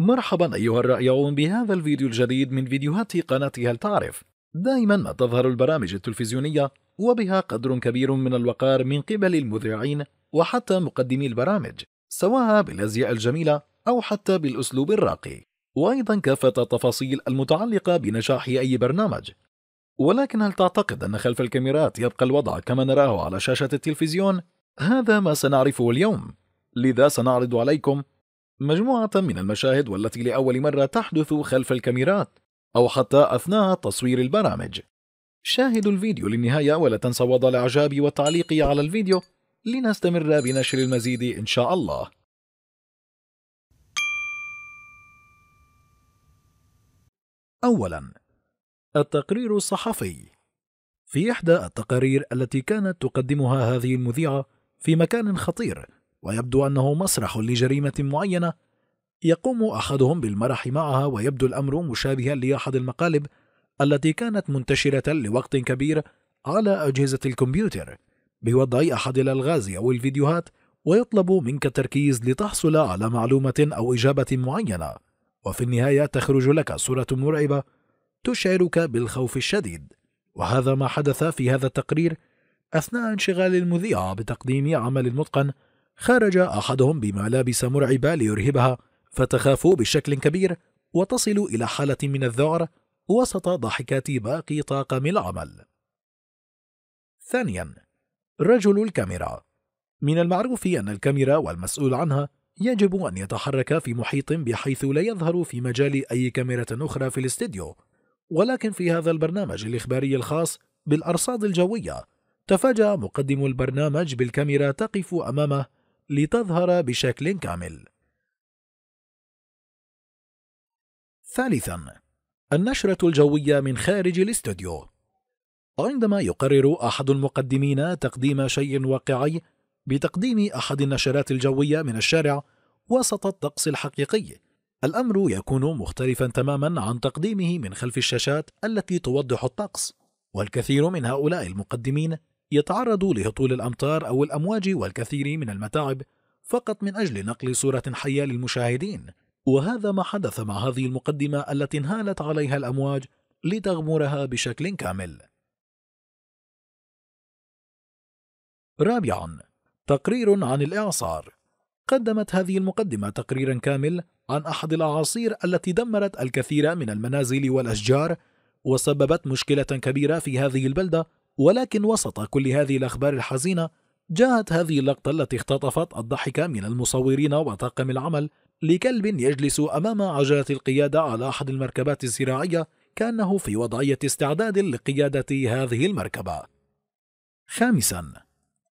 مرحبا أيها الرائعون بهذا الفيديو الجديد من فيديوهات قناة هل تعرف؟ دائما ما تظهر البرامج التلفزيونية وبها قدر كبير من الوقار من قبل المذيعين وحتى مقدمي البرامج سواء بالأزياء الجميلة أو حتى بالأسلوب الراقي وأيضا كافة التفاصيل المتعلقة بنجاح أي برنامج ولكن هل تعتقد أن خلف الكاميرات يبقى الوضع كما نراه على شاشة التلفزيون؟ هذا ما سنعرفه اليوم لذا سنعرض عليكم مجموعة من المشاهد والتي لأول مرة تحدث خلف الكاميرات أو حتى أثناء تصوير البرامج شاهدوا الفيديو للنهاية ولا تنسوا وضع الإعجاب والتعليق على الفيديو لنستمر بنشر المزيد إن شاء الله أولا التقرير الصحفي في إحدى التقارير التي كانت تقدمها هذه المذيعة في مكان خطير ويبدو أنه مسرح لجريمة معينة يقوم أحدهم بالمرح معها ويبدو الأمر مشابها لأحد المقالب التي كانت منتشرة لوقت كبير على أجهزة الكمبيوتر بوضع أحد الألغاز أو الفيديوهات ويطلب منك التركيز لتحصل على معلومة أو إجابة معينة وفي النهاية تخرج لك صورة مرعبة تشعرك بالخوف الشديد وهذا ما حدث في هذا التقرير أثناء انشغال المذيع بتقديم عمل متقن خرج أحدهم بملابس مرعبة ليرهبها فتخاف بشكل كبير وتصل إلى حالة من الذعر وسط ضحكات باقي طاقم العمل ثانيا رجل الكاميرا من المعروف أن الكاميرا والمسؤول عنها يجب أن يتحرك في محيط بحيث لا يظهر في مجال أي كاميرا أخرى في الاستديو ولكن في هذا البرنامج الإخباري الخاص بالأرصاد الجوية تفاجأ مقدم البرنامج بالكاميرا تقف أمامه لتظهر بشكل كامل. ثالثاً: النشرة الجوية من خارج الاستوديو. عندما يقرر أحد المقدمين تقديم شيء واقعي بتقديم أحد النشرات الجوية من الشارع وسط الطقس الحقيقي، الأمر يكون مختلفا تماما عن تقديمه من خلف الشاشات التي توضح الطقس، والكثير من هؤلاء المقدمين يتعرض لهطول الأمطار أو الأمواج والكثير من المتاعب فقط من أجل نقل صورة حية للمشاهدين وهذا ما حدث مع هذه المقدمة التي انهالت عليها الأمواج لتغمرها بشكل كامل رابعا تقرير عن الإعصار قدمت هذه المقدمة تقريرا كامل عن أحد الأعاصير التي دمرت الكثير من المنازل والأشجار وسببت مشكلة كبيرة في هذه البلدة ولكن وسط كل هذه الأخبار الحزينة جاءت هذه اللقطة التي اختطفت الضحك من المصورين وطاقم العمل لكلب يجلس أمام عجلة القيادة على أحد المركبات الزراعية كأنه في وضعية استعداد لقيادة هذه المركبة. خامساً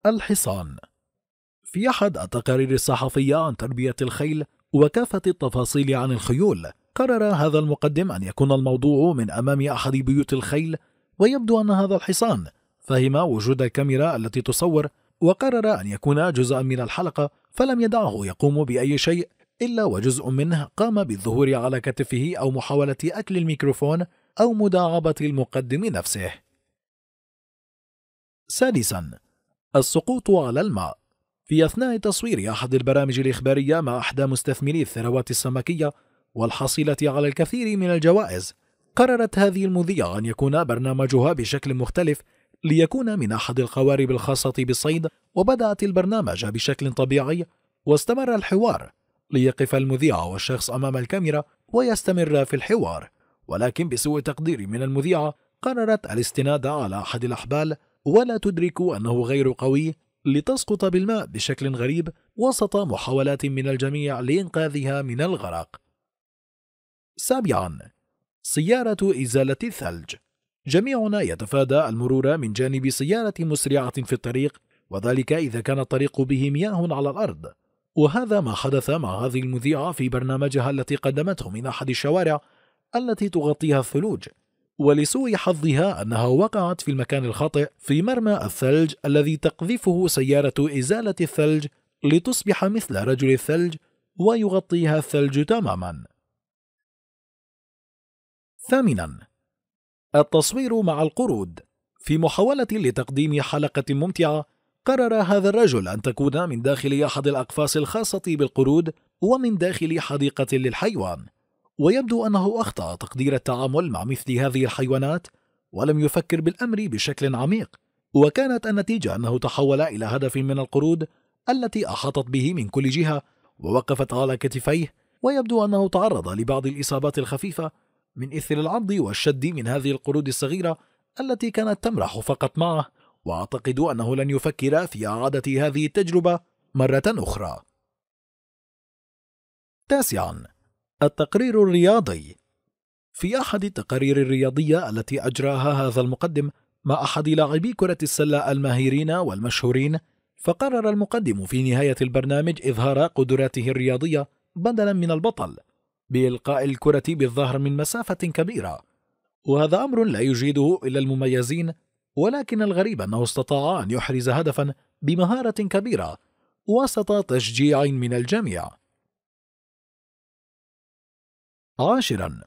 الحصان في أحد التقارير الصحفية عن تربية الخيل وكافة التفاصيل عن الخيول، قرر هذا المقدم أن يكون الموضوع من أمام أحد بيوت الخيل ويبدو أن هذا الحصان فهم وجود الكاميرا التي تصور وقرر أن يكون جزءا من الحلقة فلم يدعه يقوم بأي شيء إلا وجزء منه قام بالظهور على كتفه أو محاولة أكل الميكروفون أو مداعبة المقدم نفسه. سادسا السقوط على الماء في أثناء تصوير أحد البرامج الإخبارية مع أحدى مستثمري الثروات السمكية والحصيلة على الكثير من الجوائز قررت هذه المذيعة أن يكون برنامجها بشكل مختلف ليكون من أحد القوارب الخاصة بالصيد وبدأت البرنامج بشكل طبيعي واستمر الحوار ليقف المذيع والشخص أمام الكاميرا ويستمر في الحوار ولكن بسوء تقدير من المذيعة قررت الاستناد على أحد الأحبال ولا تدرك أنه غير قوي لتسقط بالماء بشكل غريب وسط محاولات من الجميع لإنقاذها من الغرق سابعا سيارة إزالة الثلج جميعنا يتفادى المرور من جانب سيارة مسرعة في الطريق وذلك إذا كان الطريق به مياه على الأرض وهذا ما حدث مع هذه المذيعة في برنامجها التي قدمته من أحد الشوارع التي تغطيها الثلوج ولسوء حظها أنها وقعت في المكان الخاطئ في مرمى الثلج الذي تقذفه سيارة إزالة الثلج لتصبح مثل رجل الثلج ويغطيها الثلج تماما ثامنا التصوير مع القرود في محاولة لتقديم حلقة ممتعة قرر هذا الرجل أن تكون من داخل أحد الأقفاص الخاصة بالقرود ومن داخل حديقة للحيوان ويبدو أنه أخطأ تقدير التعامل مع مثل هذه الحيوانات ولم يفكر بالأمر بشكل عميق وكانت النتيجة أنه تحول إلى هدف من القرود التي أحاطت به من كل جهة ووقفت على كتفيه ويبدو أنه تعرض لبعض الإصابات الخفيفة من إثر العض والشد من هذه القرود الصغيرة التي كانت تمرح فقط معه وأعتقد أنه لن يفكر في إعادة هذه التجربة مرة أخرى تاسعا التقرير الرياضي في أحد التقارير الرياضية التي أجراها هذا المقدم مع أحد لاعبي كرة السلة الماهرين والمشهورين فقرر المقدم في نهاية البرنامج إظهار قدراته الرياضية بدلا من البطل بإلقاء الكرة بالظهر من مسافة كبيرة وهذا أمر لا يجيده إلا المميزين ولكن الغريب أنه استطاع أن يحرز هدفا بمهارة كبيرة وسط تشجيع من الجميع عاشرا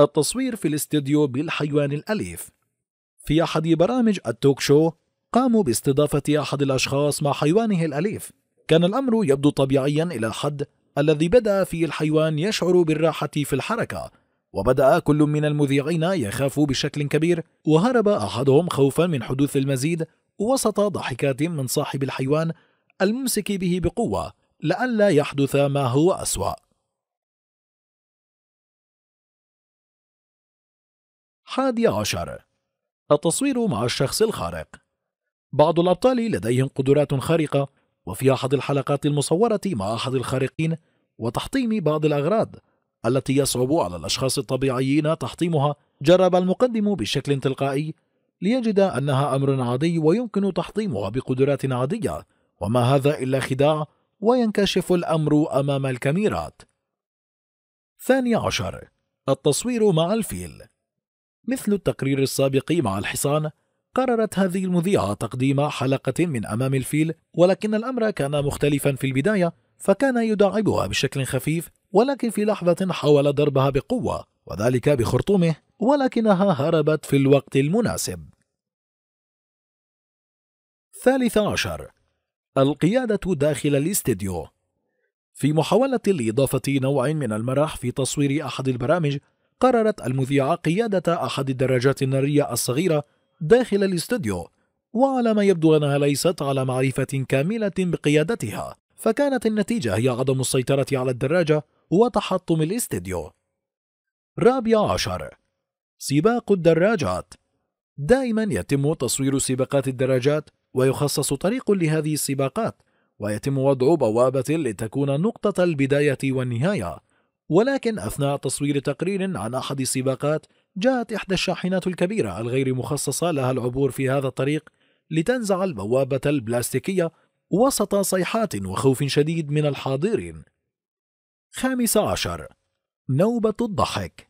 التصوير في الاستديو بالحيوان الأليف في أحد برامج التوك شو قاموا باستضافة أحد الأشخاص مع حيوانه الأليف كان الأمر يبدو طبيعيا إلى حد الذي بدأ فيه الحيوان يشعر بالراحة في الحركة وبدأ كل من المذيعين يخاف بشكل كبير وهرب أحدهم خوفا من حدوث المزيد وسط ضحكات من صاحب الحيوان الممسك به بقوة لئلا يحدث ما هو أسوأ حادي عشر التصوير مع الشخص الخارق بعض الأبطال لديهم قدرات خارقة وفي أحد الحلقات المصورة مع أحد الخارقين وتحطيم بعض الأغراض التي يصعب على الأشخاص الطبيعيين تحطيمها جرب المقدم بشكل تلقائي ليجد أنها أمر عادي ويمكن تحطيمها بقدرات عادية وما هذا إلا خداع وينكشف الأمر أمام الكاميرات ثاني عشر التصوير مع الفيل مثل التقرير السابق مع الحصان قررت هذه المذيعة تقديم حلقة من أمام الفيل ولكن الأمر كان مختلفا في البداية فكان يداعبها بشكل خفيف ولكن في لحظة حاول ضربها بقوة وذلك بخرطومه ولكنها هربت في الوقت المناسب ثالث عشر القيادة داخل الاستديو في محاولة لإضافة نوع من المرح في تصوير أحد البرامج قررت المذيعة قيادة أحد الدراجات النارية الصغيرة داخل الاستوديو وعلى ما يبدو أنها ليست على معرفة كاملة بقيادتها فكانت النتيجة هي عدم السيطرة على الدراجة وتحطم الاستديو رابع عشر سباق الدراجات دائما يتم تصوير سباقات الدراجات ويخصص طريق لهذه السباقات ويتم وضع بوابة لتكون نقطة البداية والنهاية ولكن أثناء تصوير تقرير عن أحد السباقات جاءت إحدى الشاحنات الكبيرة الغير مخصصة لها العبور في هذا الطريق لتنزع البوابة البلاستيكية وسط صيحات وخوف شديد من الحاضرين خامس عشر نوبة الضحك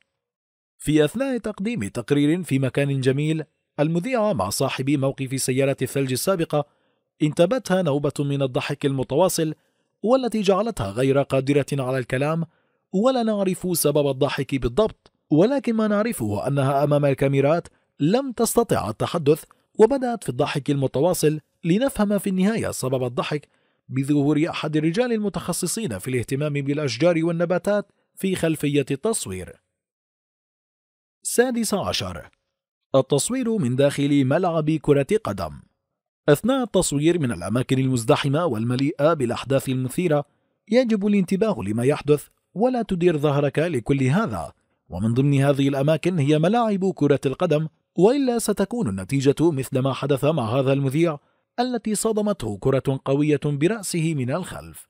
في أثناء تقديم تقرير في مكان جميل المذيعة مع صاحب موقف سيارة الثلج السابقة انتابتها نوبة من الضحك المتواصل والتي جعلتها غير قادرة على الكلام ولا نعرف سبب الضحك بالضبط ولكن ما نعرفه أنها أمام الكاميرات لم تستطع التحدث وبدأت في الضحك المتواصل لنفهم في النهاية سبب الضحك بظهور أحد الرجال المتخصصين في الاهتمام بالأشجار والنباتات في خلفية التصوير سادس عشر التصوير من داخل ملعب كرة قدم أثناء التصوير من الأماكن المزدحمة والمليئة بالأحداث المثيرة يجب الانتباه لما يحدث ولا تدير ظهرك لكل هذا ومن ضمن هذه الأماكن هي ملاعب كرة القدم وإلا ستكون النتيجة مثل ما حدث مع هذا المذيع التي صدمته كرة قوية برأسه من الخلف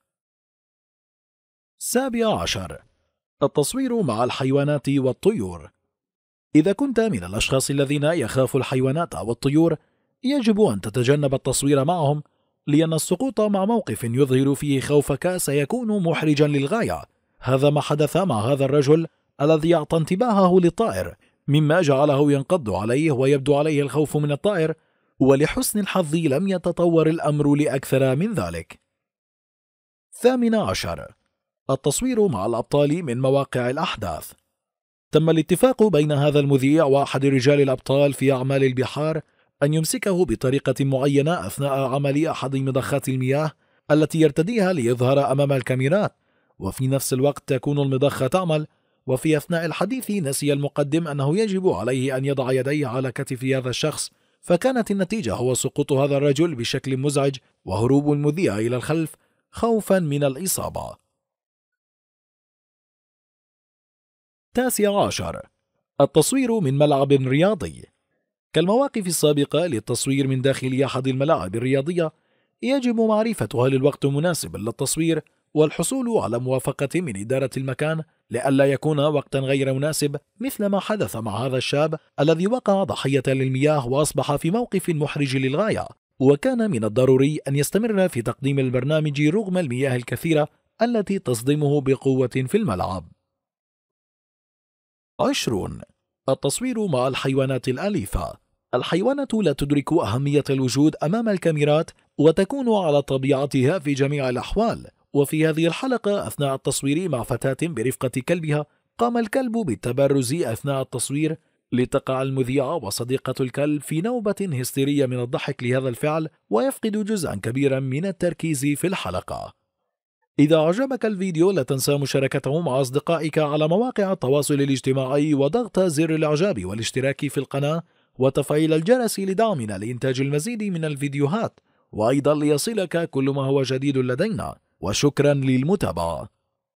سابع عشر التصوير مع الحيوانات والطيور إذا كنت من الأشخاص الذين يخاف الحيوانات والطيور يجب أن تتجنب التصوير معهم لأن السقوط مع موقف يظهر فيه خوفك سيكون محرجا للغاية هذا ما حدث مع هذا الرجل الذي أعطى انتباهه للطائر مما جعله ينقض عليه ويبدو عليه الخوف من الطائر ولحسن الحظ لم يتطور الأمر لأكثر من ذلك ثامن عشر التصوير مع الأبطال من مواقع الأحداث تم الاتفاق بين هذا المذيع وأحد رجال الأبطال في أعمال البحار أن يمسكه بطريقة معينة أثناء عمل أحد مضخات المياه التي يرتديها ليظهر أمام الكاميرات وفي نفس الوقت تكون المضخة تعمل وفي أثناء الحديث نسي المقدم أنه يجب عليه أن يضع يديه على كتف هذا الشخص فكانت النتيجة هو سقوط هذا الرجل بشكل مزعج وهروب المذيع إلى الخلف خوفا من الإصابة تاسع عشر التصوير من ملعب رياضي كالمواقف السابقة للتصوير من داخل أحد الملاعب الرياضية يجب معرفة هل الوقت مناسب للتصوير والحصول على موافقة من إدارة المكان لئلا يكون وقتا غير مناسب مثل ما حدث مع هذا الشاب الذي وقع ضحية للمياه وأصبح في موقف محرج للغاية وكان من الضروري أن يستمر في تقديم البرنامج رغم المياه الكثيرة التي تصدمه بقوة في الملعب عشرون التصوير مع الحيوانات الأليفة الحيوانات لا تدرك أهمية الوجود أمام الكاميرات وتكون على طبيعتها في جميع الأحوال وفي هذه الحلقة أثناء التصوير مع فتاة برفقة كلبها قام الكلب بالتبرز أثناء التصوير لتقع المذيعة وصديقة الكلب في نوبة هستيرية من الضحك لهذا الفعل ويفقد جزءا كبيرا من التركيز في الحلقة إذا أعجبك الفيديو لا تنسى مشاركته مع أصدقائك على مواقع التواصل الاجتماعي وضغط زر الإعجاب والاشتراك في القناة وتفعيل الجرس لدعمنا لإنتاج المزيد من الفيديوهات وأيضا ليصلك كل ما هو جديد لدينا وشكرا للمتابعة